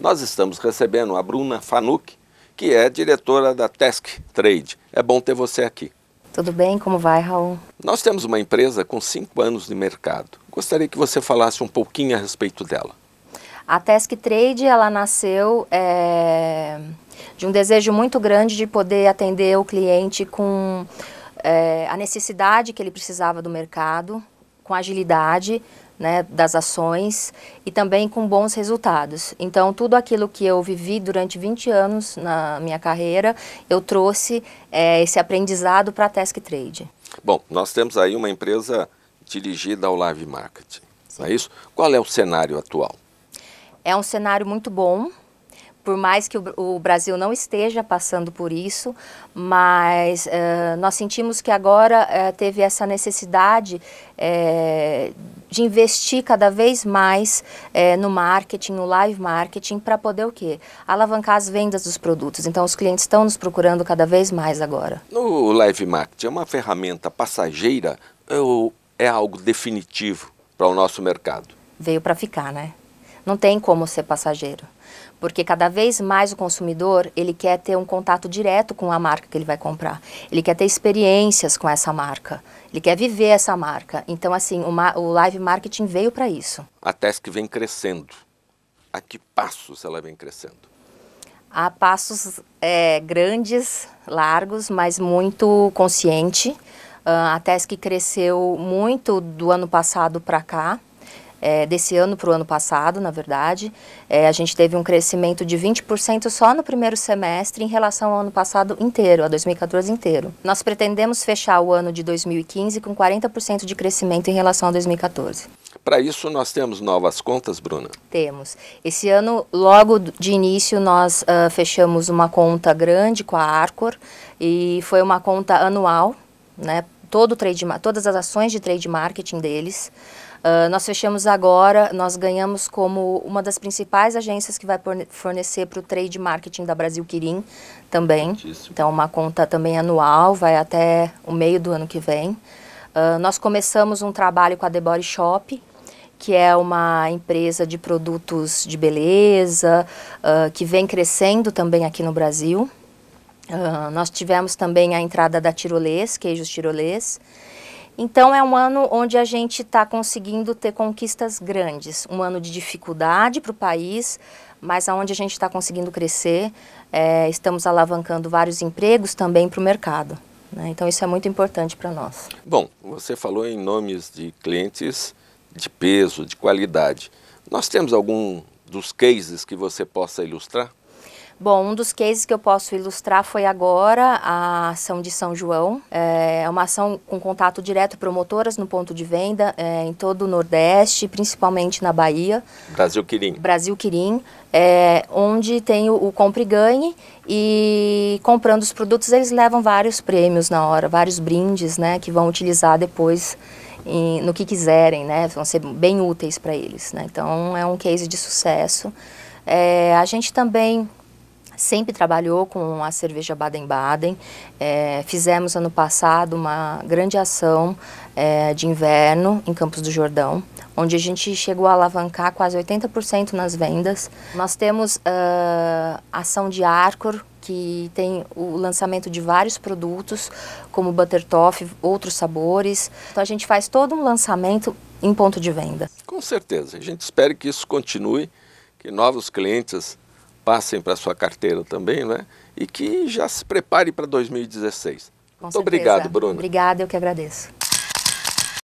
Nós estamos recebendo a Bruna Fanuc, que é diretora da Task Trade. É bom ter você aqui. Tudo bem? Como vai, Raul? Nós temos uma empresa com cinco anos de mercado. Gostaria que você falasse um pouquinho a respeito dela. A Task Trade, ela nasceu é, de um desejo muito grande de poder atender o cliente com é, a necessidade que ele precisava do mercado, com agilidade, né, das ações e também com bons resultados. Então, tudo aquilo que eu vivi durante 20 anos na minha carreira, eu trouxe é, esse aprendizado para a Task Trade. Bom, nós temos aí uma empresa dirigida ao live marketing, Sim. não é isso? Qual é o cenário atual? É um cenário muito bom, por mais que o, o, Brasil não esteja passando por isso, mas uh, nós sentimos que agora uh, teve essa necessidade uh, de investir cada vez mais é, no marketing, no live marketing, para poder o quê? Alavancar as vendas dos produtos. Então, os clientes estão nos procurando cada vez mais agora. O live marketing é uma ferramenta passageira ou é algo definitivo para o nosso mercado? Veio para ficar, né? Não tem como ser passageiro. Porque cada vez mais o consumidor, ele quer ter um contato direto com a marca que ele vai comprar. Ele quer ter experiências com essa marca. Ele quer viver essa marca. Então, assim, o, live marketing veio para isso. A TESC vem crescendo. A que passos ela vem crescendo? Há passos é, grandes, largos, mas muito consciente. Uh, a TESC cresceu muito do ano passado para cá é, desse ano para o ano passado, na verdade. É, a gente teve um crescimento de 20% só no primeiro semestre em relação ao ano passado inteiro, a 2014 inteiro. Nós pretendemos fechar o ano de 2015 com 40% de crescimento em relação a 2014. Para isso, nós temos novas contas, Bruna? Temos. Esse ano, logo de início, nós uh, fechamos uma conta grande com a Arcor e foi uma conta anual, né? Todo trade, todas as ações de trade marketing deles. Uh, nós fechamos agora, nós ganhamos como uma das principais agências que vai fornecer para o trade marketing da Brasil Quirim também. Então, uma conta também anual, vai até o meio do ano que vem. Uh, nós começamos um trabalho com a The Body Shop, que é uma empresa de produtos de beleza, uh, que vem crescendo também aqui no Brasil. Uh, nós tivemos também a entrada da Tirolês, queijos Tirolês, então, é um ano onde a gente está conseguindo ter conquistas grandes, um ano de dificuldade para o país, mas aonde a gente está conseguindo crescer, é, estamos alavancando vários empregos também para o mercado. Né? Então, isso é muito importante para nós. Bom, você falou em nomes de clientes de peso, de qualidade. Nós temos algum dos cases que você possa ilustrar? Bom, um dos cases que eu posso ilustrar foi agora a ação de São João. É uma ação com contato direto promotoras no ponto de venda é, em todo o Nordeste, principalmente na Bahia. Brasil Quirim. Brasil Quirim, é, onde tem o, o compre e ganhe e comprando os produtos eles levam vários prêmios na hora, vários brindes, né, que vão utilizar depois em, no que quiserem, né, vão ser bem úteis para eles, né. Então é um case de sucesso. É, a gente também sempre trabalhou com a cerveja Baden-Baden. É, fizemos ano passado uma grande ação é, de inverno em Campos do Jordão, onde a gente chegou a alavancar quase 80% nas vendas. Nós temos uh, ação de Arcor, que tem o lançamento de vários produtos, como Butter Toffee, outros sabores. Então a gente faz todo um lançamento em ponto de venda. Com certeza, a gente espera que isso continue, que novos clientes passem para sua carteira também, né? E que já se prepare para 2016. Com Muito certeza. obrigado, Bruno. Obrigada, eu que agradeço.